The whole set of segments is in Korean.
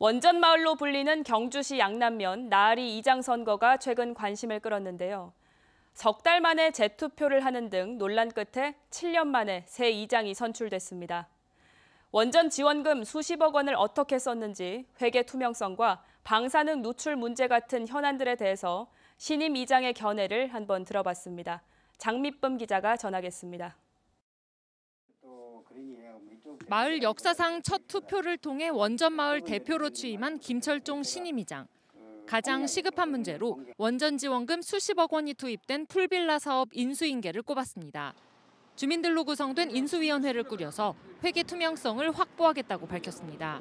원전 마을로 불리는 경주시 양남면 나리 이장 선거가 최근 관심을 끌었는데요. 석 달 만에 재투표를 하는 등 논란 끝에 7년 만에 새 이장이 선출됐습니다. 원전 지원금 수십억 원을 어떻게 썼는지 회계 투명성과 방사능 누출 문제 같은 현안들에 대해서 신임 이장의 견해를 한번 들어봤습니다. 장미쁨 기자가 전하겠습니다. 뭐 마을 역사상 첫 투표를 통해 원전마을 대표로 취임한 그 김철종 신임이장. 그 가장 시급한 문제로 원전 지원금 수십억 원이 투입된 풀빌라 사업 인수인계를 꼽았습니다. 주민들로 구성된 인수위원회를 꾸려서 회계 투명성을 확보하겠다고 밝혔습니다.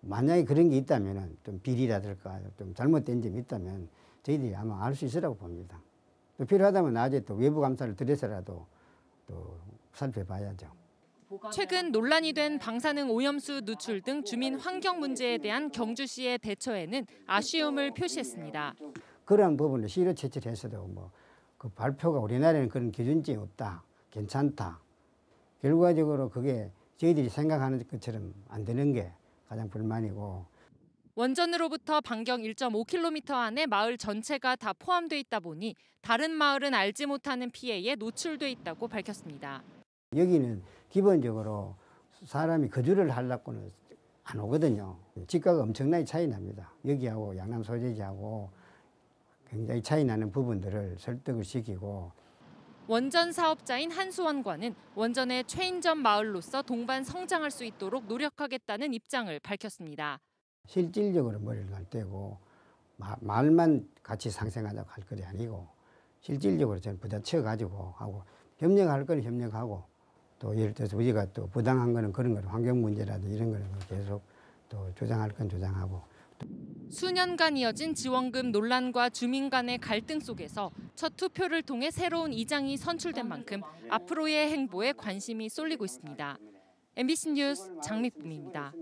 만약에 그런 게 있다면 좀 비리라든가 좀 잘못된 점이 있다면 저희들이 아마 알 수 있으라고 봅니다. 또 필요하다면 나중에 또 외부 감사를 들여서라도 또 살펴봐야죠. 최근 논란이 된 방사능 오염수 누출 등 주민 환경 문제에 대한 경주시의 대처에는 아쉬움을 표시했습니다. 그런 부분을 시료 채취를 했어도 뭐그 발표가 우리나라에는 그런 기준점 없다. 괜찮다. 결과적으로 그게 저희들이 생각하는 것처럼 안 되는 게 가장 불만이고 원전으로부터 반경 1.5km 안에 마을 전체가 다 포함돼 있다 보니 다른 마을은 알지 못하는 피해에 노출돼 있다고 밝혔습니다. 여기는 기본적으로 사람이 거주를 하려고는 안 오거든요. 집가 엄청나게 차이 납니다. 여기하고 양남 소재지하고 굉장히 차이 나는 부분들을 설득을 시키고 원전 사업자인 한수원과는 원전의 최인전 마을로서 동반 성장할 수 있도록 노력하겠다는 입장을 밝혔습니다. 실질적으로 머리를 날 떼고 마, 을만 같이 상생하자고 할 것이 아니고 실질적으로 저는 부채워 가지고 하고 협력할 건 협력하고 또 예를 들어서 우리가 또 부당한 거는 그런 거를 환경 문제라든 이런 거는 계속 또 조장할 건 조장하고. 수년간 이어진 지원금 논란과 주민 간의 갈등 속에서 첫 투표를 통해 새로운 이장이 선출된 만큼 앞으로의 행보에 관심이 쏠리고 있습니다. MBC 뉴스 장미쁨입니다.